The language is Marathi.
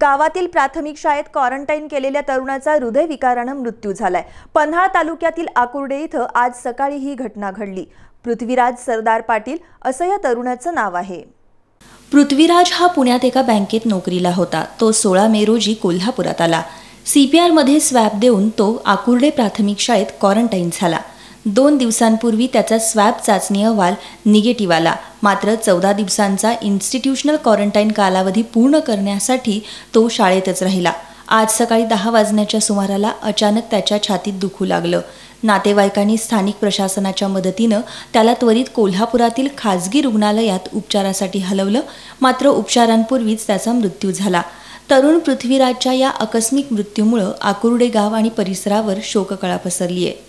गावातील प्राथमिक शाळेत क्वारंटाईन केलेल्या तरुणाचा हृदयविकारानं मृत्यू झालाय पन्हाळ तालुक्यातील आकुर्डे इथं आज सकाळी ही घटना घडली पृथ्वीराज सरदार पाटील असं या तरुणाचं नाव आहे पृथ्वीराज हा पुण्यात एका बँकेत नोकरीला होता तो सोळा मे रोजी कोल्हापुरात आला मध्ये स्वॅब देऊन तो आकुर्डे प्राथमिक शाळेत क्वारंटाईन झाला दोन दिवसांपूर्वी त्याचा स्वॅब चाचणी अहवाल निगेटिव्ह आला मात्र चौदा दिवसांचा इन्स्टिट्यूशनल क्वारंटाईन कालावधी पूर्ण करण्यासाठी तो शाळेतच राहिला आज सकाळी दहा वाजण्याच्या सुमाराला अचानक त्याच्या छातीत दुखू लागलं नातेवाईकांनी स्थानिक प्रशासनाच्या मदतीनं त्याला त्वरित कोल्हापुरातील खाजगी रुग्णालयात उपचारासाठी हलवलं मात्र उपचारांपूर्वीच त्याचा मृत्यू झाला तरुण पृथ्वीराजच्या या आकस्मिक मृत्यूमुळं आकुर्डे गाव आणि परिसरावर शोककळा पसरली आहे